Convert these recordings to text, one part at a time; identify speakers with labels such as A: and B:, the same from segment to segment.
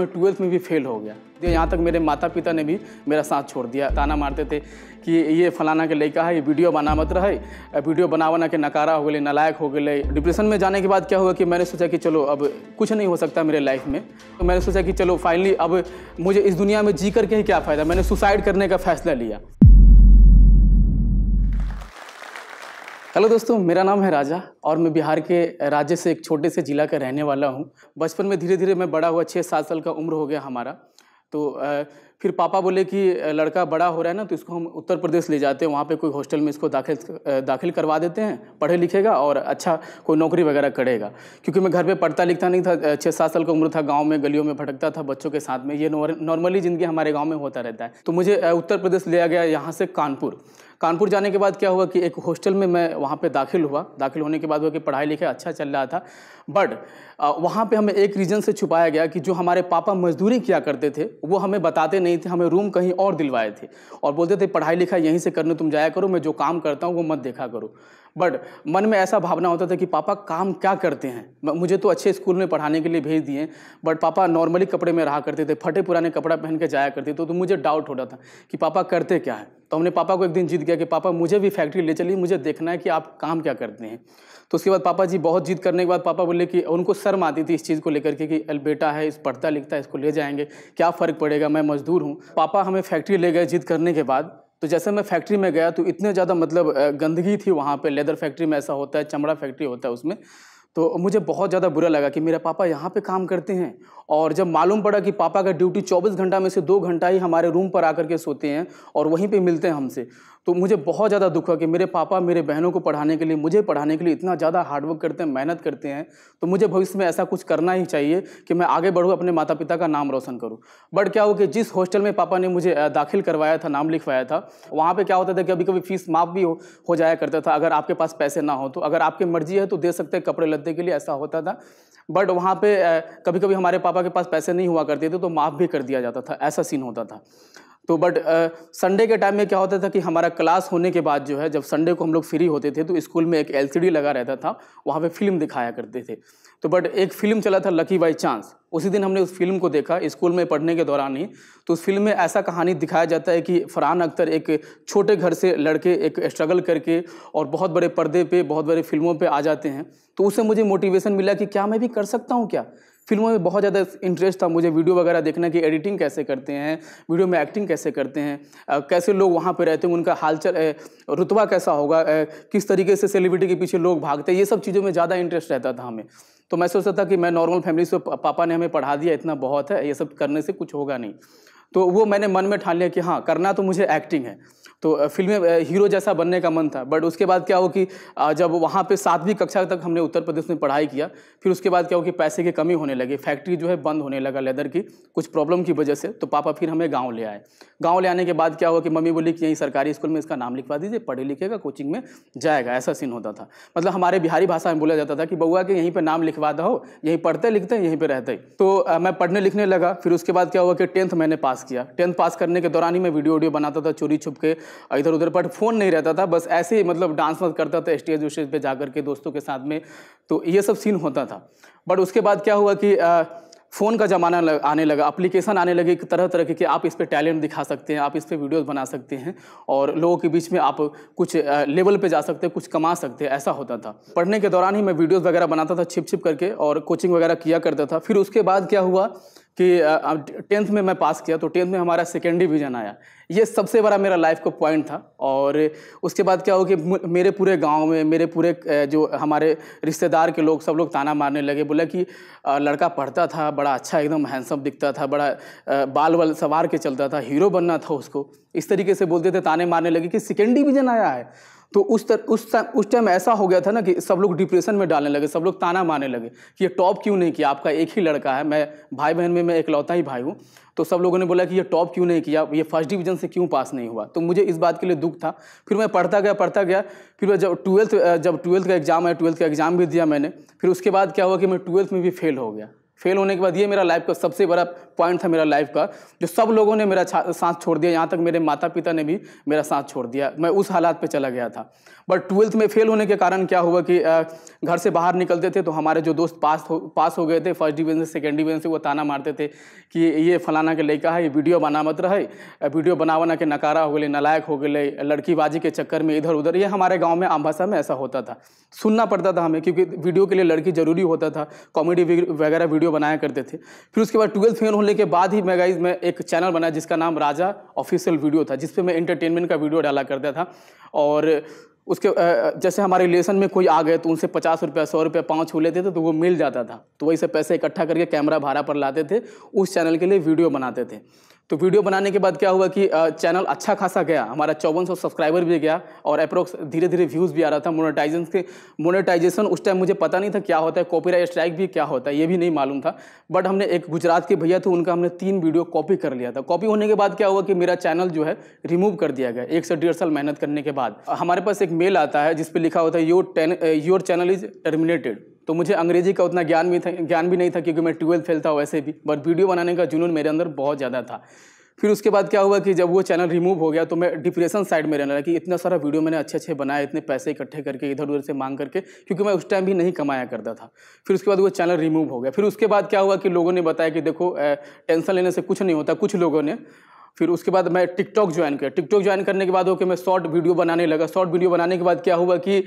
A: मैं ट्वेल्थ में भी फेल हो गया यहाँ तक मेरे माता पिता ने भी मेरा साथ छोड़ दिया ताना मारते थे कि ये फलाना के लड़का है ये वीडियो बना मत रहे वीडियो बना बना के नकारा हो गए नलायक हो गए डिप्रेशन में जाने के बाद क्या हुआ कि मैंने सोचा कि चलो अब कुछ नहीं हो सकता मेरे लाइफ में तो मैंने सोचा कि चलो फाइनली अब मुझे इस दुनिया में जी करके ही क्या फ़ायदा मैंने सुसाइड करने का फैसला लिया हेलो दोस्तों मेरा नाम है राजा और मैं बिहार के राज्य से एक छोटे से ज़िला का रहने वाला हूँ बचपन में धीरे धीरे मैं बड़ा हुआ छः सात साल का उम्र हो गया हमारा तो फिर पापा बोले कि लड़का बड़ा हो रहा है ना तो इसको हम उत्तर प्रदेश ले जाते हैं वहाँ पे कोई हॉस्टल में इसको दाखिल दाखिल करवा देते हैं पढ़े लिखेगा और अच्छा कोई नौकरी वगैरह करेगा क्योंकि मैं घर पे पढ़ता लिखता नहीं था छः सात साल का उम्र था गाँव में गलियों में भटकता था बच्चों के साथ में ये नॉर्मली ज़िंदगी हमारे गाँव में होता रहता है तो मुझे उत्तर प्रदेश लिया गया यहाँ से कानपुर कानपुर जाने के बाद क्या हुआ कि एक हॉस्टल में मैं वहाँ पे दाखिल हुआ दाखिल होने के बाद हुआ कि पढ़ाई लिखाई अच्छा चल रहा था बट वहाँ पे हमें एक रीज़न से छुपाया गया कि जो हमारे पापा मजदूरी किया करते थे वो हमें बताते नहीं थे हमें रूम कहीं और दिलवाए थे और बोलते थे पढ़ाई लिखाई यहीं से करने तुम जाया करो मैं जो काम करता हूँ वो मत देखा करो बट मन में ऐसा भावना होता था कि पापा काम क्या करते हैं मुझे तो अच्छे स्कूल में पढ़ाने के लिए भेज दिए बट पापा नॉर्मली कपड़े में रहा करते थे फटे पुराने कपड़ा पहन के जाया करते थे तो, तो मुझे डाउट हो रहा था कि पापा करते क्या है तो हमने पापा को एक दिन जीत गया कि पापा मुझे भी फैक्ट्री ले चलिए मुझे देखना है कि आप काम क्या करते हैं तो उसके बाद पापा जी बहुत जीत करने के बाद पापा बोले कि उनको शर्म आती थी इस चीज़ को लेकर के कि अल बेटा है इस पढ़ता लिखता है इसको ले जाएंगे क्या फ़र्क पड़ेगा मैं मजदूर हूँ पापा हमें फैक्ट्री ले गए जिद करने के बाद तो जैसे मैं फैक्ट्री में गया तो इतने ज़्यादा मतलब गंदगी थी वहाँ पे लेदर फैक्ट्री में ऐसा होता है चमड़ा फैक्ट्री होता है उसमें तो मुझे बहुत ज़्यादा बुरा लगा कि मेरा पापा यहाँ पे काम करते हैं और जब मालूम पड़ा कि पापा का ड्यूटी 24 घंटा में से दो घंटा ही हमारे रूम पर आकर के सोते हैं और वहीं पे मिलते हैं हमसे तो मुझे बहुत ज़्यादा दुख हुआ कि मेरे पापा मेरे बहनों को पढ़ाने के लिए मुझे पढ़ाने के लिए इतना ज़्यादा हार्डवर्क करते हैं मेहनत करते हैं तो मुझे भविष्य में ऐसा कुछ करना ही चाहिए कि मैं आगे बढ़ूँ अपने माता पिता का नाम रोशन करूँ बट क्या हो कि जिस हॉस्टल में पापा ने मुझे दाखिल करवाया था नाम लिखवाया था वहाँ पर क्या होता था कि कभी कभी फीस माफ़ भी हो, हो जाया करता था अगर आपके पास पैसे ना हो तो अगर आपकी मर्जी है तो दे सकते हैं कपड़े लद्दे के लिए ऐसा होता था बट वहाँ पे कभी कभी हमारे पापा के पास पैसे नहीं हुआ करते थे तो माफ़ भी कर दिया जाता था ऐसा सीन होता था तो बट संडे के टाइम में क्या होता था कि हमारा क्लास होने के बाद जो है जब संडे को हम लोग फ्री होते थे तो स्कूल में एक एलसीडी लगा रहता था वहाँ पे फिल्म दिखाया करते थे तो बट एक फिल्म चला था लकी बाई चांस उसी दिन हमने उस फिल्म को देखा स्कूल में पढ़ने के दौरान ही तो उस फिल्म में ऐसा कहानी दिखाया जाता है कि फरहान अख्तर एक छोटे घर से लड़के एक स्ट्रगल करके और बहुत बड़े पर्दे पे बहुत बड़े फिल्मों पे आ जाते हैं तो उससे मुझे मोटिवेशन मिला कि क्या मैं भी कर सकता हूँ क्या फिल्मों में बहुत ज़्यादा इंटरेस्ट था मुझे वीडियो वगैरह देखना कि एडिटिंग कैसे करते हैं वीडियो में एक्टिंग कैसे करते हैं कैसे लोग वहाँ पर रहते हैं उनका हालचल रुतबा कैसा होगा किस तरीके से सेलिब्रिटी के पीछे लोग भागते हैं ये सब चीज़ों में ज़्यादा इंटरेस्ट रहता था हमें तो मैं सोचता था कि मैं नॉर्मल फैमिली से पापा ने हमें पढ़ा दिया इतना बहुत है ये सब करने से कुछ होगा नहीं तो वो मैंने मन में ठान लिया कि हाँ करना तो मुझे एक्टिंग है तो फिल्म में हीरो जैसा बनने का मन था बट उसके बाद क्या हो कि जब वहाँ पे सातवीं कक्षा तक हमने उत्तर प्रदेश में पढ़ाई किया फिर उसके बाद क्या हो कि पैसे की कमी होने लगी फैक्ट्री जो है बंद होने लगा लेदर की कुछ प्रॉब्लम की वजह से तो पापा फिर हमें गाँव ले आए गाँव ले आने के बाद क्या हुआ कि मम्मी बोली कि यहीं सरकारी स्कूल में इसका नाम लिखवा दीजिए पढ़े लिखेगा कोचिंग में जाएगा ऐसा सीन होता था मतलब हमारे बिहारी भाषा में बोला जाता था कि बउआ के यहीं पर नाम लिखवा दो यहीं पढ़ते लिखते यहीं पर रहते तो मैं पढ़ने लिखने लगा फिर उसके बाद क्या हुआ कि टेंथ मैंने पास किया टेंथ पास करने के दौरान ही मैं वीडियो वीडियो बनाता था चोरी छुप के इधर उधर बट फ़ोन नहीं रहता था बस ऐसे ही मतलब डांस वांस करता था स्टेज उस्टेज पर जा के दोस्तों के साथ में तो ये सब सीन होता था बट उसके बाद क्या हुआ कि आ, फ़ोन का ज़माना लग, आने लगा एप्लीकेशन आने लगे कि तरह तरह के कि आप इस पर टैलेंट दिखा सकते हैं आप इस पर वीडियोज़ बना सकते हैं और लोगों के बीच में आप कुछ लेवल पे जा सकते हैं कुछ कमा सकते हैं ऐसा होता था पढ़ने के दौरान ही मैं वीडियोज़ वगैरह बनाता था छिप छिप करके और कोचिंग वगैरह किया करता था फिर उसके बाद क्या हुआ कि टेंथ में मैं पास किया तो टेंथ में हमारा सेकेंड डिवीज़न आया ये सबसे बड़ा मेरा लाइफ का पॉइंट था और उसके बाद क्या हो कि मेरे पूरे गांव में मेरे पूरे जो हमारे रिश्तेदार के लोग सब लोग ताना मारने लगे बोला कि लड़का पढ़ता था बड़ा अच्छा एकदम हैंडसम दिखता था बड़ा बाल बाल सवार के चलता था हीरो बनना था उसको इस तरीके से बोलते थे ताने मारने लगे कि सेकेंड डिवीज़न आया है तो उस तर, उस टाइम उस टाइम ऐसा हो गया था ना कि सब लोग डिप्रेशन में डालने लगे सब लोग ताना मारने लगे कि ये टॉप क्यों नहीं किया आपका एक ही लड़का है मैं भाई बहन में मैं इकलौता ही भाई हूँ तो सब लोगों ने बोला कि ये टॉप क्यों नहीं किया ये फर्स्ट डिवीजन से क्यों पास नहीं हुआ तो मुझे इस बात के लिए दुख था फिर मैं पढ़ता गया पढ़ता गया फिर मैं जब ट्वेल्थ जब ट्वेल्थ का एग्ज़ाम आया ट्वेल्थ का एग्ज़ाम भी दिया मैंने फिर उसके बाद क्या हुआ कि मैं ट्वेल्थ में भी फेल हो गया फेल होने के बाद ये मेरा लाइफ का सबसे बड़ा पॉइंट था मेरा लाइफ का जो सब लोगों ने मेरा सांस छोड़ दिया यहाँ तक मेरे माता पिता ने भी मेरा सांस छोड़ दिया मैं उस हालात पे चला गया था बट ट्वेल्थ में फेल होने के कारण क्या हुआ कि घर से बाहर निकलते थे तो हमारे जो दोस्त पास हो पास हो गए थे फर्स्ट डिवीजन से सेकेंड डिवीजन से वो ताना मारते थे कि ये फलाना के लड़का है ये वीडियो बना मत रहे वीडियो बना बना के नकारा हो गए नलायक हो गए लड़कीबाजी के चक्कर में इधर उधर ये हमारे गाँव में आम भाषा में ऐसा होता था सुनना पड़ता था हमें क्योंकि वीडियो के लिए लड़की ज़रूरी होता था कॉमेडी वगैरह वीडियो वीडियो बनाया करते थे फिर उसके बाद ट्वेल्थ फेल होने के बाद ही मैं गाइज मैं एक चैनल बनाया जिसका नाम राजा ऑफिशियल वीडियो था जिसपे मैं इंटरटेनमेंट का वीडियो डाला करता था और उसके जैसे हमारे रिलेशन में कोई आ गए तो उनसे पचास रुपया सौ रुपया पाँच हो लेते थे तो वो मिल जाता था तो वही से पैसे इकट्ठा करके कैमरा भाड़ा पर लाते थे उस चैनल के लिए वीडियो बनाते थे तो वीडियो बनाने के बाद क्या हुआ कि चैनल अच्छा खासा गया हमारा चौवन सौ सब्सक्राइबर भी गया और अप्रोक्स धीरे धीरे व्यूज़ भी आ रहा था मोनेटाइजेशन के मोनेटाइजेशन उस टाइम मुझे पता नहीं था क्या होता है कॉपीराइट स्ट्राइक भी क्या होता है ये भी नहीं मालूम था बट हमने एक गुजरात के भैया थे उनका हमने तीन वीडियो कॉपी कर लिया था कॉपी होने के बाद क्या हुआ कि मेरा चैनल जो है रिमूव कर दिया गया एक से डेढ़ साल मेहनत करने के बाद हमारे पास एक मेल आता है जिसपे लिखा होता है your your channel is terminated तो मुझे अंग्रेजी का उतना ज्ञान भी था ज्ञान भी नहीं था क्योंकि मैं ट्वेल्थ फेल था वैसे भी बट वीडियो बनाने का जुनून मेरे अंदर बहुत ज़्यादा था फिर उसके बाद क्या हुआ कि जब वो चैनल रिमूव हो गया तो मैं डिप्रेशन साइड में रहने लगा कि इतना सारा वीडियो मैंने अच्छे अच्छे बनाए इतने पैसे इकट्ठे करके इधर उधर से मांग करके क्योंकि मैं उस टाइम भी नहीं कमाया करता था फिर उसके बाद वो चैनल रिमूव हो गया फिर उसके बाद क्या हुआ कि लोगों ने बताया कि देखो टेंशन लेने से कुछ नहीं होता कुछ लोगों ने फिर उसके बाद मैं टिकटॉक ज्वाइन किया टिकटॉक ज्वाइन करने के बाद कि मैं शॉर्ट वीडियो बनाने लगा शॉर्ट वीडियो बनाने के बाद क्या हुआ कि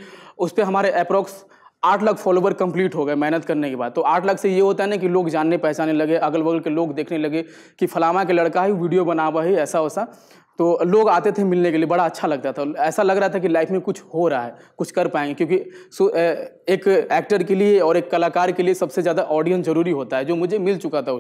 A: उस पर हमारे अप्रॉक्स आठ लाख फॉलोवर कंप्लीट हो गए मेहनत करने के बाद तो आठ लाख से ये होता है ना कि लोग जानने पहचाने लगे अगल बगल के लोग देखने लगे कि फलामा के लड़का है वीडियो बना हुआ है ऐसा वैसा तो लोग आते थे मिलने के लिए बड़ा अच्छा लगता था ऐसा लग रहा था कि लाइफ में कुछ हो रहा है कुछ कर पाएंगे क्योंकि सो एक एक्टर के लिए और एक कलाकार के लिए सबसे ज़्यादा ऑडियंस ज़रूरी होता है जो मुझे मिल चुका था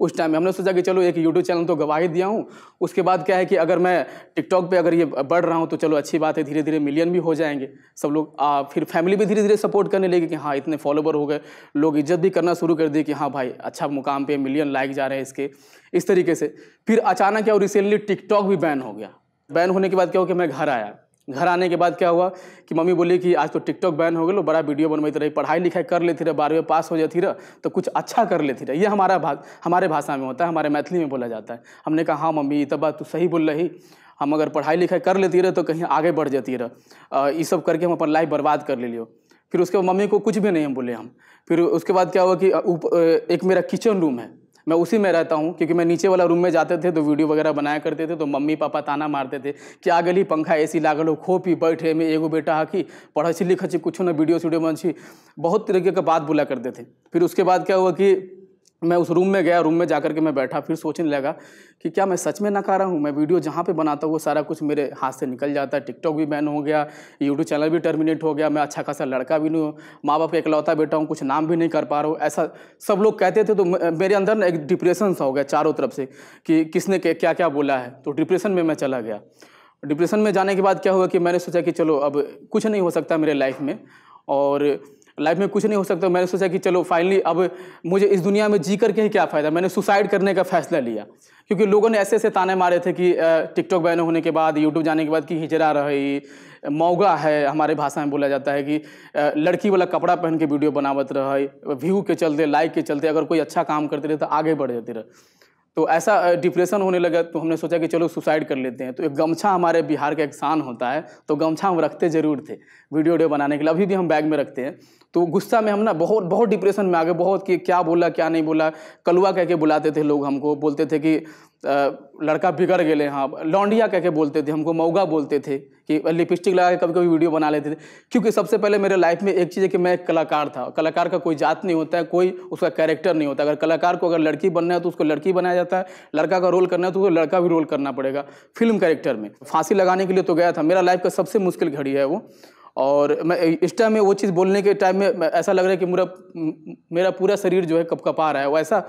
A: उस टाइम में हमने सोचा कि चलो एक यूट्यूब चैनल तो गवाही दिया हूँ उसके बाद क्या है कि अगर मैं टिकटॉक पे अगर ये बढ़ रहा हूँ तो चलो अच्छी बात है धीरे धीरे मिलियन भी हो जाएंगे सब लोग आ, फिर फैमिली भी धीरे धीरे सपोर्ट करने लगे कि हाँ इतने फॉलोवर हो गए लोग इज्जत भी करना शुरू कर दिए कि हाँ भाई अच्छा मुकाम पर मिलियन लाइक जा रहे हैं इसके इस तरीके से फिर अचानक क्या रिसेंटली टिकटॉक भी बैन हो गया बैन होने के बाद क्या हो कि मैं घर आया घर आने के बाद क्या हुआ कि मम्मी बोली कि आज तो टिकटॉक बैन हो गए बड़ा वीडियो बनबैत तो रही पढ़ाई लिखाई कर लेती रहे बारहवें पास हो जाती रह तो कुछ अच्छा कर लेती रहे ये हमारा भाग हमारे भाषा में होता है हमारे मैथिली में बोला जाता है हमने कहा हाँ मम्मी तो बात तू सही बोल रही हम अगर पढ़ाई लिखाई कर लेती रहे तो कहीं आगे बढ़ जाती रह ये सब करके हम अपन लाइफ बर्बाद कर ले लियो फिर उसके बाद मम्मी को कुछ भी नहीं हम बोले हम फिर उसके बाद क्या हुआ कि एक मेरा किचन रूम है मैं उसी में रहता हूँ क्योंकि मैं नीचे वाला रूम में जाते थे तो वीडियो वगैरह बनाया करते थे तो मम्मी पापा ताना मारते थे कि आ गली पंखा ऐसी लागल हो खोपी बैठे में एगो बेटा हकी पढ़े छी लिखा छी कुछ ना वीडियो सीडियो बन छी बहुत तरीके का बात बोला करते थे फिर उसके बाद क्या हुआ कि मैं उस रूम में गया रूम में जाकर के मैं बैठा फिर सोचने लगा कि क्या मैं सच में नकारा हूँ मैं वीडियो जहाँ पे बनाता हूँ वो सारा कुछ मेरे हाथ से निकल जाता है टिकटॉक भी बैन हो गया यूट्यूब चैनल भी टर्मिनेट हो गया मैं अच्छा खासा लड़का भी नहीं हूँ माँ बाप का इकलौता बेटा हूँ कुछ नाम भी नहीं कर पा रहा हूँ ऐसा सब लोग कहते थे तो मेरे अंदर ना एक डिप्रेशन सा हो गया चारों तरफ से कि किसने क्या क्या बोला है तो डिप्रेशन में मैं चला गया डिप्रेशन में जाने के बाद क्या हुआ कि मैंने सोचा कि चलो अब कुछ नहीं हो सकता मेरे लाइफ में और लाइफ में कुछ नहीं हो सकता मैंने सोचा कि चलो फाइनली अब मुझे इस दुनिया में जी करके ही क्या फ़ायदा मैंने सुसाइड करने का फैसला लिया क्योंकि लोगों ने ऐसे ऐसे ताने मारे थे कि टिकटॉक बैन होने के बाद यूट्यूब जाने के बाद कि हिजरा रही मौगा है हमारे भाषा में बोला जाता है कि लड़की वाला कपड़ा पहन के वीडियो बनावत रहे व्यू के चलते लाइक के चलते अगर कोई अच्छा काम करते रहे तो आगे बढ़ जाते रहे तो ऐसा डिप्रेशन होने लगा तो हमने सोचा कि चलो सुसाइड कर लेते हैं तो एक गमछा हमारे बिहार का एक शान होता है तो गमछा हम रखते ज़रूर थे वीडियो वीडियो बनाने के लिए अभी भी हम बैग में रखते हैं तो गुस्सा में हम ना बहुत बहुत डिप्रेशन में आ गए बहुत कि क्या बोला क्या नहीं बोला कलुआ कह के बुलाते थे लोग हमको बोलते थे कि लड़का बिगड़ गए हाँ लौंडिया कह के बोलते थे हमको मऊगा बोलते थे कि लिपस्टिक लगा के कभी कभी वीडियो बना लेते थे क्योंकि सबसे पहले मेरे लाइफ में एक चीज़ है कि मैं एक कलाकार था कलाकार का कोई जात नहीं होता है कोई उसका कैरेक्टर नहीं होता अगर कलाकार को अगर लड़की बनना है तो उसको लड़की बनाया जाता है लड़का का रोल करना है तो उसको लड़का भी रोल करना पड़ेगा फिल्म कैरेक्टर में फांसी लगाने के लिए तो गया था मेरा लाइफ का सबसे मुश्किल घड़ी है वो और मैं इस टाइम में वो चीज़ बोलने के टाइम में ऐसा लग रहा है कि मेरा मेरा पूरा शरीर जो है आ रहा है वो ऐसा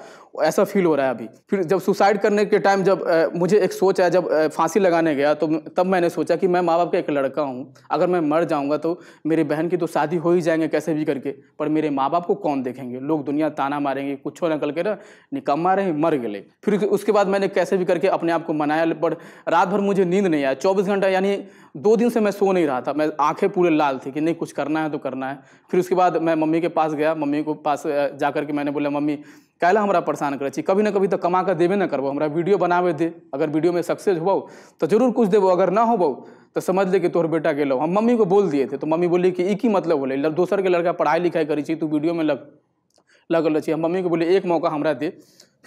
A: ऐसा फील हो रहा है अभी फिर जब सुसाइड करने के टाइम जब मुझे एक सोच आया जब फांसी लगाने गया तो तब मैंने सोचा कि मैं माँ बाप का एक लड़का हूँ अगर मैं मर जाऊँगा तो मेरी बहन की तो शादी हो ही जाएंगे कैसे भी करके पर मेरे माँ बाप को कौन देखेंगे लोग दुनिया ताना मारेंगे कुछ और निकल के ना निकम्मा रहे मर गए फिर उसके बाद मैंने कैसे भी करके अपने आप को मनाया पर रात भर मुझे नींद नहीं आया चौबीस घंटा यानी दो दिन से मैं सो नहीं रहा था मैं आंखें पूरे लाल थी कि नहीं कुछ करना है तो करना है फिर उसके बाद मैं मम्मी के पास गया मम्मी को पास जा के मैंने बोला मम्मी कैला हमारा परेशान करे छी कभी ना कभी तो कमा कर देवे ना करबो हमारा वीडियो बनावे दे अगर वीडियो में सक्सेस होबो तो जरूर कुछ देबो अगर ना होबो तो समझ ले कि तोहर बेटा गेलो हम मम्मी को बोल दिए थे तो मम्मी बोली कि एक ही मतलब बोले दोसर के लड़का पढ़ाई लिखाई करी छी तू वीडियो में लग लगल छी हम मम्मी को बोले एक मौका हमारा दे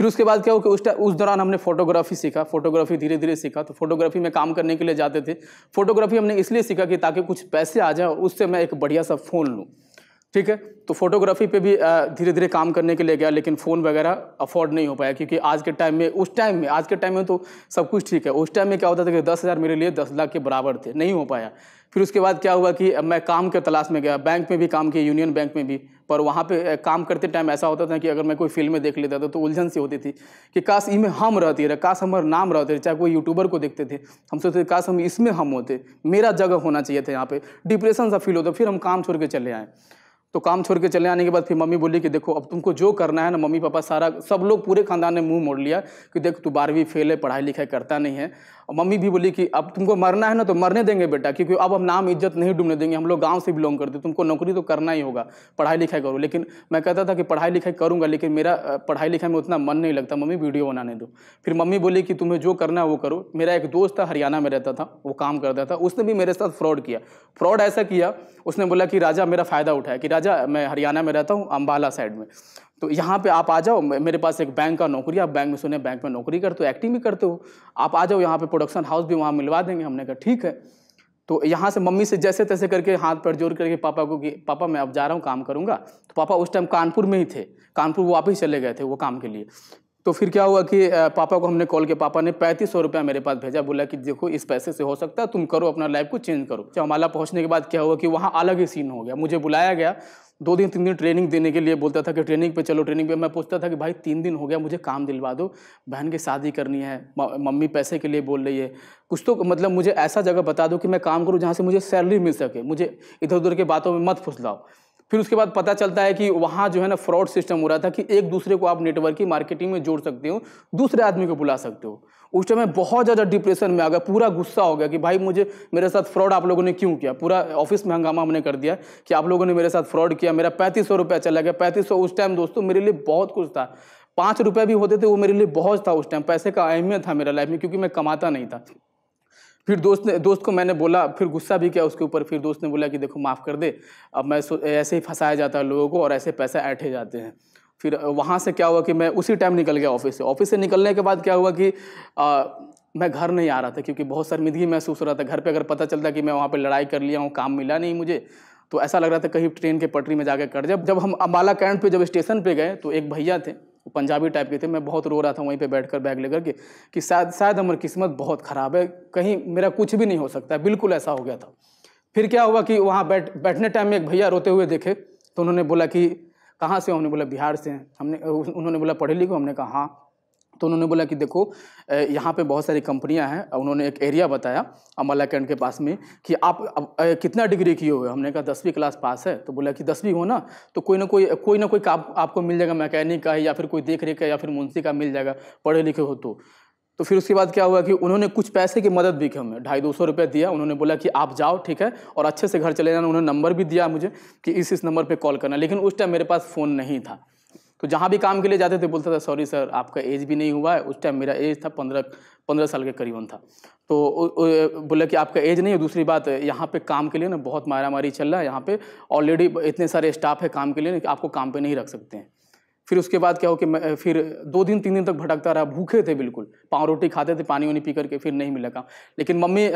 A: फिर उसके बाद क्या हो कि उस उस दौरान हमने फोटोग्राफी सीखा फोटोग्राफी धीरे धीरे सीखा तो फोटोग्राफी में काम करने के लिए जाते थे फोटोग्राफी हमने इसलिए सीखा कि ताकि कुछ पैसे आ जाए और उससे मैं एक बढ़िया सा फ़ोन लूँ ठीक है तो फोटोग्राफी पे भी धीरे धीरे काम करने के लिए गया लेकिन फ़ोन वगैरह अफोर्ड नहीं हो पाया क्योंकि आज के टाइम में उस टाइम में आज के टाइम में तो सब कुछ ठीक है उस टाइम में क्या होता था कि दस हज़ार मेरे लिए दस लाख के बराबर थे नहीं हो पाया फिर उसके बाद क्या हुआ कि मैं काम के तलाश में गया बैंक में भी काम किया यूनियन बैंक में भी पर वहाँ पे काम करते टाइम ऐसा होता था कि अगर मैं कोई फिल्में देख लेता था तो उलझन सी होती थी कि काश इसमें हम रहती रहे काश हमारे नाम रहते रहे चाहे कोई यूट्यूबर को देखते थे हम सोचते थे काश हम इसमें हम होते मेरा जगह होना चाहिए था यहाँ पे डिप्रेशन सा फील होता फिर हम काम छोड़ के चले आए तो काम छोड़ के चले आने के बाद फिर मम्मी बोली कि देखो अब तुमको जो करना है ना मम्मी पापा सारा सब लोग पूरे खानदान ने मुंह मोड़ लिया कि देख तू बारहवीं फेल है पढ़ाई लिखाई करता नहीं है और मम्मी भी बोली कि अब तुमको मरना है ना तो मरने देंगे बेटा क्योंकि अब हम नाम इज्जत नहीं डूबने देंगे हम लोग गाँव से बिलोंग करते तुमको नौकरी तो करना ही होगा पढ़ाई लिखाई करो लेकिन मैं कहता था कि पढ़ाई लिखाई करूंगा लेकिन मेरा पढ़ाई लिखाई में उतना मन नहीं लगता मम्मी वीडियो बनाने दो फिर मम्मी बोली कि तुम्हें जो करना है वो करो मेरा एक दोस्त था हरियाणा में रहता था वो काम करता था उसने भी मेरे साथ फ्रॉड किया फ्रॉड ऐसा किया उसने बोला कि राजा मेरा फ़ायदा उठाया कि राजा मैं हरियाणा में रहता हूँ अम्बाला साइड में तो यहाँ पे आप आ जाओ मेरे पास एक बैंक का नौकरी आप बैंक में सुने बैंक में नौकरी करते हो एक्टिंग भी करते हो आप आ जाओ यहाँ पे प्रोडक्शन हाउस भी वहाँ मिलवा देंगे हमने कहा ठीक है तो यहाँ से मम्मी से जैसे तैसे करके हाथ पर जोड़ करके पापा को कि पापा मैं अब जा रहा हूँ काम करूँगा तो पापा उस टाइम कानपुर में ही थे कानपुर वो चले गए थे वो काम के लिए तो फिर क्या हुआ कि पापा को हमने कॉल किया पापा ने पैंतीस सौ रुपया मेरे पास भेजा बोला कि देखो इस पैसे से हो सकता है तुम करो अपना लाइफ को चेंज करो हमारा पहुंचने के बाद क्या हुआ कि वहाँ अलग ही सीन हो गया मुझे बुलाया गया दो दिन तीन दिन ट्रेनिंग देने के लिए बोलता था कि ट्रेनिंग पे चलो ट्रेनिंग पे मैं पूछता था कि भाई तीन दिन हो गया मुझे काम दिलवा दो बहन की शादी करनी है मम्मी पैसे के लिए बोल रही है कुछ तो मतलब मुझे ऐसा जगह बता दो कि मैं काम करूँ जहाँ से मुझे सैलरी मिल सके मुझे इधर उधर के बातों में मत फुसलाओ फिर उसके बाद पता चलता है कि वहाँ जो है ना फ्रॉड सिस्टम हो रहा था कि एक दूसरे को आप नेटवर्क की मार्केटिंग में जोड़ सकते हो दूसरे आदमी को बुला सकते हो उस टाइम मैं बहुत ज़्यादा डिप्रेशन में आ गया पूरा गुस्सा हो गया कि भाई मुझे मेरे साथ फ्रॉड आप लोगों ने क्यों किया पूरा ऑफिस में हंगामा हमने कर दिया कि आप लोगों ने मेरे साथ फ्रॉड किया मेरा पैंतीस सौ रुपया चला गया पैंतीस सौ उस टाइम दोस्तों मेरे लिए बहुत कुछ था पाँच रुपये भी होते थे वो मेरे लिए बहुत था उस टाइम पैसे का अहमियत था मेरा लाइफ में क्योंकि मैं कमाता नहीं था फिर दोस्त ने दोस्त को मैंने बोला फिर गुस्सा भी किया उसके ऊपर फिर दोस्त ने बोला कि देखो माफ़ कर दे अब मैं ऐसे ही फंसाया जाता है लोगों को और ऐसे पैसे ऐठे जाते हैं फिर वहाँ से क्या हुआ कि मैं उसी टाइम निकल गया ऑफिस से ऑफिस से निकलने के बाद क्या हुआ कि आ, मैं घर नहीं आ रहा था क्योंकि बहुत शर्मिंदगी महसूस हो रहा था घर पर अगर पता चलता कि मैं वहाँ पर लड़ाई कर लिया हूँ काम मिला नहीं मुझे तो ऐसा लग रहा था कहीं ट्रेन के पटरी में जाकर कट जब जब हम अम्बाला कैंट पे जब स्टेशन पे गए तो एक भैया थे वो पंजाबी टाइप के थे मैं बहुत रो रहा था वहीं पे बैठकर बैग लेकर के कि शायद शायद हमारी किस्मत बहुत ख़राब है कहीं मेरा कुछ भी नहीं हो सकता है बिल्कुल ऐसा हो गया था फिर क्या हुआ कि वहाँ बैठ बैठने टाइम में एक भैया रोते हुए देखे तो उन्होंने बोला कि कहाँ से हमने बोला बिहार से हैं हमने उन्होंने बोला पढ़े लिखो हमने कहा हाँ तो उन्होंने बोला कि देखो यहाँ पे बहुत सारी कंपनियाँ हैं उन्होंने एक एरिया बताया अम्बाला कैंट के पास में कि आप अब, कितना डिग्री किए हुए हमने कहा दसवीं क्लास पास है तो बोला कि दसवीं हो ना तो कोई ना कोई कोई ना कोई काम आपको मिल जाएगा मैकेनिक का या फिर कोई देख रेख का या फिर मुंशी का मिल जाएगा पढ़े लिखे हो तो तो फिर उसके बाद क्या हुआ कि उन्होंने कुछ पैसे की मदद भी की हमें ढाई दो सौ रुपये दिया उन्होंने बोला कि आप जाओ ठीक है और अच्छे से घर चले जाना उन्होंने नंबर भी दिया मुझे कि इस इस नंबर पे कॉल करना लेकिन उस टाइम मेरे पास फ़ोन नहीं था तो जहाँ भी काम के लिए जाते थे बोलता था सॉरी सर आपका एज भी नहीं हुआ है उस टाइम मेरा एज था पंद्रह पंद्रह साल के करीबन था तो बोला कि आपका एज नहीं है दूसरी बात यहाँ पे काम के लिए ना बहुत मारामारी चल रहा है यहाँ पे ऑलरेडी इतने सारे स्टाफ है काम के लिए ना आपको काम पे नहीं रख सकते हैं फिर उसके बाद क्या हो कि मैं फिर दो दिन तीन दिन तक भटकता रहा भूखे थे बिल्कुल पाँव रोटी खाते थे पानी वानी पी करके फिर नहीं मिला काम लेकिन मम्मी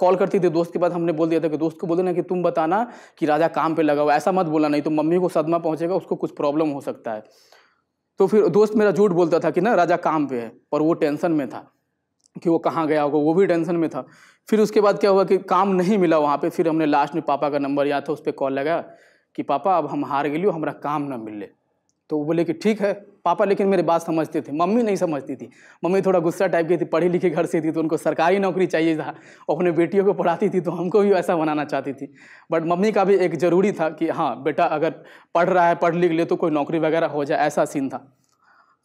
A: कॉल करती थी दोस्त के बाद हमने बोल दिया था कि दोस्त को बोले ना कि तुम बताना कि राजा काम पे लगा हुआ ऐसा मत बोला नहीं तो मम्मी को सदमा पहुँचेगा उसको कुछ प्रॉब्लम हो सकता है तो फिर दोस्त मेरा झूठ बोलता था कि ना राजा काम पे है पर वो टेंशन में था कि वो कहाँ गया होगा वो भी टेंशन में था फिर उसके बाद क्या हुआ कि काम नहीं मिला वहाँ पे फिर हमने लास्ट में पापा का नंबर याद था उस पर कॉल लगाया कि पापा अब हम हार गए हमारा काम ना मिले तो वो बोले कि ठीक है पापा लेकिन मेरी बात समझते थे मम्मी नहीं समझती थी मम्मी थोड़ा गुस्सा टाइप की थी पढ़ी लिखी घर से थी तो उनको सरकारी नौकरी चाहिए था अपने बेटियों को पढ़ाती थी तो हमको भी ऐसा बनाना चाहती थी बट मम्मी का भी एक ज़रूरी था कि हाँ बेटा अगर पढ़ रहा है पढ़ लिख ले तो कोई नौकरी वगैरह हो जाए ऐसा सीन था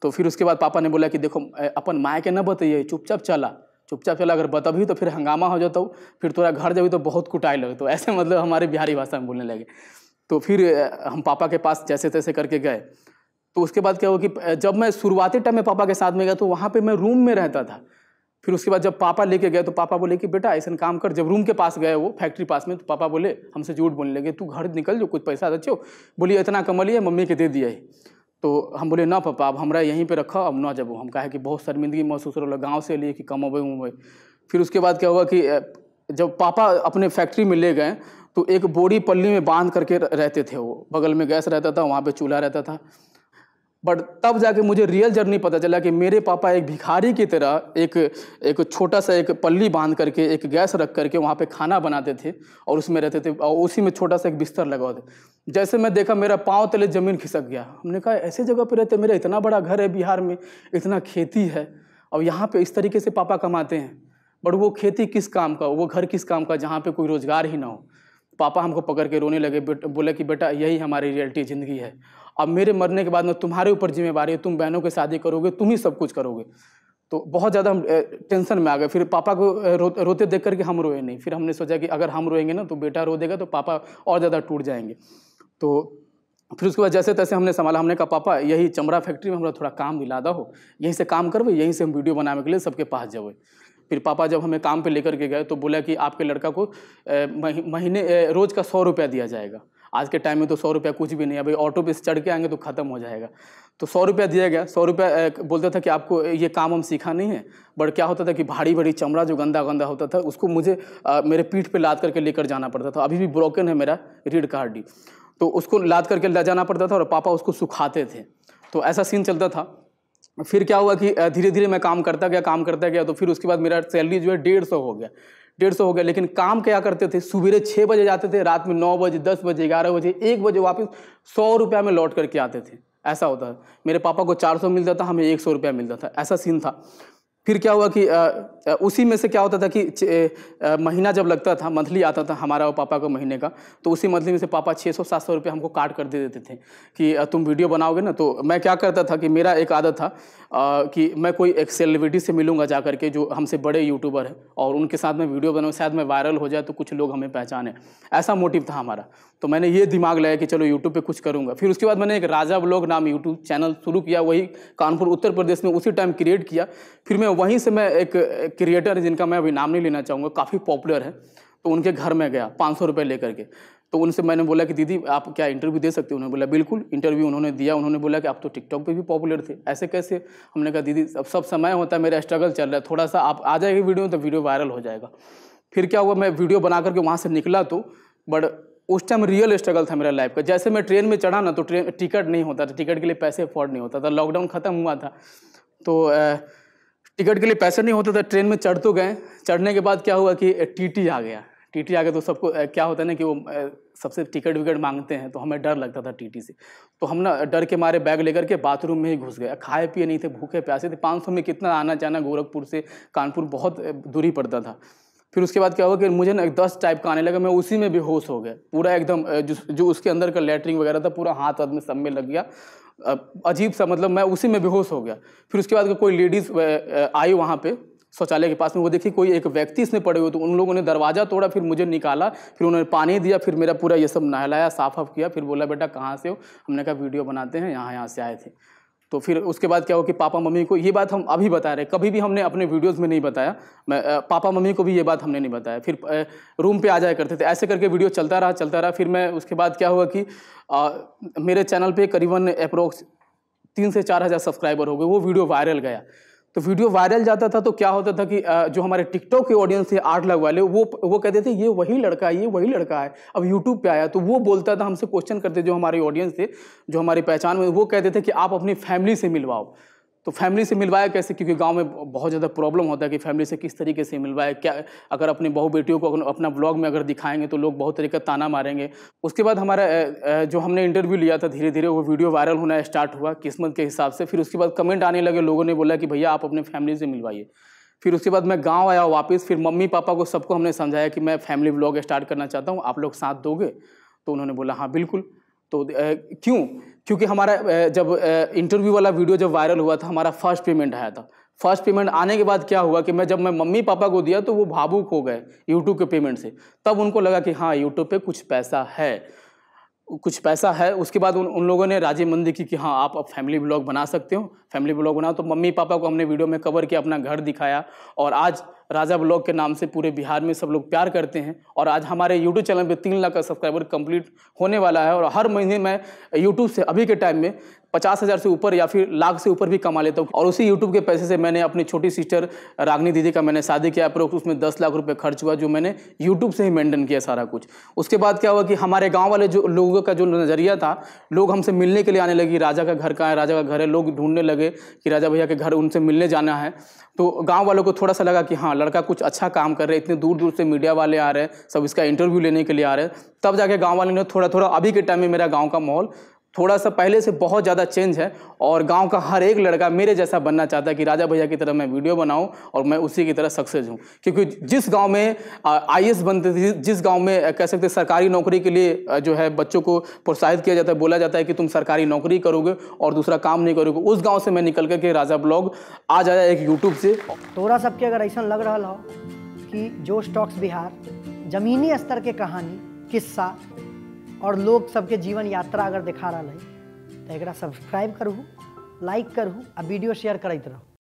A: तो फिर उसके बाद पापा ने बोला कि देखो अपन माए के न बताइए चुपचाप चला चुपचाप चला अगर बता भी तो फिर हंगामा हो जाता हूँ फिर थोड़ा घर जाबी तो बहुत कुटाई लगे तो ऐसे मतलब हमारे बिहारी भाषा में बोलने लगे तो फिर हम पापा के पास जैसे तैसे करके गए तो उसके बाद क्या हुआ कि जब मैं शुरुआती टाइम में पापा के साथ में गया तो वहाँ पे मैं रूम में रहता था फिर उसके बाद जब पापा लेके गए तो पापा बोले कि बेटा ऐसा काम कर जब रूम के पास गए वो फैक्ट्री पास में तो पापा बोले हमसे झूठ बोलने लगे तू घर निकल जो कुछ पैसा रचो हो बोलिए इतना कमा लिया मम्मी के दे दिया है तो हम बोले ना पापा अब हमारा यहीं पर रखा अब ना जब हम कहा कि बहुत शर्मिंदगी महसूस हो रहा गाँव से लिए कि कमाबे उमबे फिर उसके बाद क्या हुआ कि जब पापा अपने फैक्ट्री में ले गए तो एक बोरी पल्ली में बांध करके रहते थे वो बगल में गैस रहता था वहाँ पर चूल्हा रहता था बट तब जाके मुझे रियल जर्नी पता चला कि मेरे पापा एक भिखारी की तरह एक एक छोटा सा एक पल्ली बांध करके एक गैस रख करके वहाँ पे खाना बनाते थे और उसमें रहते थे और उसी में छोटा सा एक बिस्तर लगाते जैसे मैं देखा मेरा पाँव तले ज़मीन खिसक गया हमने कहा ऐसे जगह पर रहते मेरा इतना बड़ा घर है बिहार में इतना खेती है और यहाँ पर इस तरीके से पापा कमाते हैं बट वो खेती किस काम का वो घर किस काम का जहाँ पर कोई रोज़गार ही ना हो पापा हमको पकड़ के रोने लगे बोले कि बेटा यही हमारी रियलिटी ज़िंदगी है अब मेरे मरने के बाद में तुम्हारे ऊपर जिम्मेवारी है तुम बहनों की शादी करोगे तुम ही सब कुछ करोगे तो बहुत ज़्यादा हम टेंशन में आ गए फिर पापा को रो, रोते देख करके हम रोए नहीं फिर हमने सोचा कि अगर हम रोएंगे ना तो बेटा रो देगा तो पापा और ज़्यादा टूट जाएंगे तो फिर उसके बाद जैसे तैसे हमने संभाला हमने कहा पापा यही चमड़ा फैक्ट्री में हमारा थोड़ा काम लादा हो यहीं से काम करवे यहीं से हम वीडियो बनाने के लिए सबके पास जाए फिर पापा जब हमें काम पर लेकर के गए तो बोला कि आपके लड़का को महीने रोज़ का सौ रुपया दिया जाएगा आज के टाइम में तो सौ रुपया कुछ भी नहीं है भाई ऑटो पे चढ़ के आएंगे तो ख़त्म हो जाएगा तो सौ रुपया दिया गया सौ रुपया बोलता था कि आपको ये काम हम सीखा नहीं है बट क्या होता था कि भारी भारी चमड़ा जो गंदा गंदा होता था उसको मुझे आ, मेरे पीठ पे लाद करके लेकर जाना पड़ता था अभी भी ब्रोकन है मेरा रीढ़ का हड्डी तो उसको लाद करके ले जाना पड़ता था और पापा उसको सुखाते थे तो ऐसा सीन चलता था फिर क्या हुआ कि धीरे धीरे मैं काम करता गया काम करता गया तो फिर उसके बाद मेरा सैलरी जो है डेढ़ सौ हो गया डेढ़ सौ हो गया लेकिन काम क्या करते थे सुबह छः बजे जाते थे रात में नौ बजे दस बजे ग्यारह बजे एक बजे वापस सौ रुपया में लौट करके आते थे ऐसा होता था मेरे पापा को चार सौ मिलता था हमें एक सौ रुपया मिलता था ऐसा सीन था फिर क्या हुआ कि आ, उसी में से क्या होता था कि आ, महीना जब लगता था मंथली आता था हमारा और पापा का महीने का तो उसी मंथली में से पापा छः सौ सात सौ रुपये हमको काट कर दे देते थे कि तुम वीडियो बनाओगे ना तो मैं क्या करता था कि मेरा एक आदत था आ, कि मैं कोई एक सेलिब्रिटी से मिलूंगा जा करके जो हमसे बड़े यूट्यूबर हैं और उनके साथ मैं वीडियो बनाऊँ शायद मैं वायरल हो जाए तो कुछ लोग हमें पहचाने ऐसा मोटिव था हमारा तो मैंने ये दिमाग लाया कि चलो यूट्यूब पर कुछ करूँगा फिर उसके बाद मैंने एक राजा ब्लॉग नाम यूट्यूब चैनल शुरू किया वही कानपुर उत्तर प्रदेश में उसी टाइम क्रिएट किया फिर मैं वहीं से मैं एक क्रिएटर है जिनका मैं अभी नाम नहीं लेना चाहूँगा काफ़ी पॉपुलर है तो उनके घर में गया पाँच सौ रुपये लेकर के तो उनसे मैंने बोला कि दीदी आप क्या इंटरव्यू दे सकते हो उन्होंने बोला बिल्कुल इंटरव्यू उन्होंने दिया उन्होंने बोला कि आप तो टिकटॉक पे भी पॉपुलर थे ऐसे कैसे हमने कहा दीदी अब सब समय होता है मेरा स्ट्रगल चल रहा है थोड़ा सा आप आ जाएगी वीडियो तो वीडियो वायरल हो जाएगा फिर क्या हुआ मैं वीडियो बना करके वहाँ से निकला तो बट उस टाइम रियल स्ट्रगल था मेरा लाइफ का जैसे मैं ट्रेन में चढ़ा ना तो ट्रेन टिकट नहीं होता था टिकट के लिए पैसे अफोर्ड नहीं होता था लॉकडाउन खत्म हुआ था तो टिकट के लिए पैसे नहीं होते थे ट्रेन में चढ़ तो गए चढ़ने के बाद क्या हुआ कि टीटी आ गया टीटी आ गया तो सबको क्या होता है ना कि वो सबसे टिकट विकट मांगते हैं तो हमें डर लगता था टीटी से तो हम ना डर के मारे बैग लेकर के बाथरूम में ही घुस गए खाए पिए नहीं थे भूखे प्यासे थे पाँच में कितना आना जाना गोरखपुर से कानपुर बहुत दूरी पड़ता था फिर उसके बाद क्या हुआ कि मुझे ना एक दस टाइप का आने लगा मैं उसी में बेहोश हो गया पूरा एकदम जो उसके अंदर का लेटरिंग वगैरह था पूरा हाथ हाथ में सब में लग गया अजीब सा मतलब मैं उसी में बेहोश हो गया फिर उसके बाद कोई लेडीज़ आई वहाँ पे शौचालय के पास में वो देखी कोई एक व्यक्ति इसमें पड़े हुए तो उन लोगों ने दरवाज़ा तोड़ा फिर मुझे निकाला फिर उन्होंने पानी दिया फिर मेरा पूरा ये सब नहलाया साफ अफ किया फिर बोला बेटा कहाँ से हो हमने कहा वीडियो बनाते हैं यहाँ यहाँ से आए थे तो फिर उसके बाद क्या हो कि पापा मम्मी को ये बात हम अभी बता रहे कभी भी हमने अपने वीडियोस में नहीं बताया मैं पापा मम्मी को भी ये बात हमने नहीं बताया फिर रूम पे आ जाया करते थे ऐसे करके वीडियो चलता रहा चलता रहा फिर मैं उसके बाद क्या हुआ कि आ, मेरे चैनल पे करीबन अप्रोक्स तीन से चार हज़ार सब्सक्राइबर हो गए वो वीडियो वायरल गया तो वीडियो वायरल जाता था तो क्या होता था कि जो हमारे टिकटॉक के ऑडियंस थे आठ लाख वाले वो वो कहते थे ये वही लड़का है ये वही लड़का है अब यूट्यूब पे आया तो वो बोलता था हमसे क्वेश्चन करते जो हमारे ऑडियंस थे जो हमारी पहचान में वो कहते थे कि आप अपनी फैमिली से मिलवाओ तो फैमिली से मिलवाया कैसे क्योंकि गांव में बहुत ज़्यादा प्रॉब्लम होता है कि फैमिली से किस तरीके से मिलवाया क्या अगर अपनी बहू बेटियों को अपना ब्लॉग में अगर दिखाएंगे तो लोग बहुत तरीके का ताना मारेंगे उसके बाद हमारा जो हमने इंटरव्यू लिया था धीरे धीरे वो वीडियो वायरल होना स्टार्ट हुआ किस्मत के हिसाब से फिर उसके बाद कमेंट आने लगे लोगों ने बोला कि भैया आप अपने फैमिली से मिलवाइए फिर उसके बाद मैं गांव आया वापस फिर मम्मी पापा को सबको हमने समझाया कि मैं फैमिली ब्लॉग स्टार्ट करना चाहता हूँ आप लोग साथ दोगे तो उन्होंने बोला हाँ बिल्कुल तो क्यों क्योंकि हमारा जब इंटरव्यू वाला वीडियो जब वायरल हुआ था हमारा फर्स्ट पेमेंट आया था फर्स्ट पेमेंट आने के बाद क्या हुआ कि मैं जब मैं मम्मी पापा को दिया तो वो भावुक हो गए यूट्यूब के पेमेंट से तब उनको लगा कि हाँ यूट्यूब पे कुछ पैसा है कुछ पैसा है उसके बाद उन उन लोगों ने राजीव मंदी की कि हाँ आप अब फैमिली ब्लॉग बना सकते हो फैमिली ब्लॉग बनाओ तो मम्मी पापा को हमने वीडियो में कवर किया अपना घर दिखाया और आज राजा ब्लॉग के नाम से पूरे बिहार में सब लोग प्यार करते हैं और आज हमारे यूट्यूब चैनल पे तीन लाख का सब्सक्राइबर कंप्लीट होने वाला है और हर महीने मैं यूट्यूब से अभी के टाइम में पचास हज़ार से ऊपर या फिर लाख से ऊपर भी कमा लेता हूँ और उसी यूट्यूब के पैसे से मैंने अपनी छोटी सिस्टर रागनी दीदी का मैंने शादी किया अप्रोक्स उसमें दस लाख रुपये खर्च हुआ जो मैंने यूट्यूब से ही मेंटेन किया सारा कुछ उसके बाद क्या हुआ कि हमारे गाँव वाले जो लोगों का जो नज़रिया था लोग हमसे मिलने के लिए आने लगे राजा का घर कहाँ है राजा का घर है लोग ढूंढने लगे कि राजा भैया के घर उनसे मिलने जाना है तो गाँव वालों को थोड़ा सा लगा कि हाँ लड़का कुछ अच्छा काम कर रहे हैं इतने दूर दूर से मीडिया वाले आ रहे हैं सब इसका इंटरव्यू लेने के लिए आ रहे हैं तब जाके गाँव वाले ने थोड़ा थोड़ा अभी के टाइम में मेरा गाँव का माहौल थोड़ा सा पहले से बहुत ज़्यादा चेंज है और गांव का हर एक लड़का मेरे जैसा बनना चाहता है कि राजा भैया की तरह मैं वीडियो बनाऊं और मैं उसी की तरह सक्सेस हूं क्योंकि जिस गांव में आई बनते थे जिस गांव में कह सकते सरकारी नौकरी के लिए जो है बच्चों को प्रोत्साहित किया जाता है बोला जाता है कि तुम सरकारी नौकरी करोगे और दूसरा काम नहीं करोगे उस गाँव से मैं निकल करके राजा ब्लॉग आ जाए एक यूट्यूब से तोरा सबके अगर ऐसा लग रहा हो कि जो स्टॉक्स बिहार जमीनी स्तर के कहानी किस्सा और लोग सबके जीवन यात्रा अगर देखा रहा है तो एक सब्सक्राइब करूँ लाइक करूँ आ वीडियो शेयर करते रहू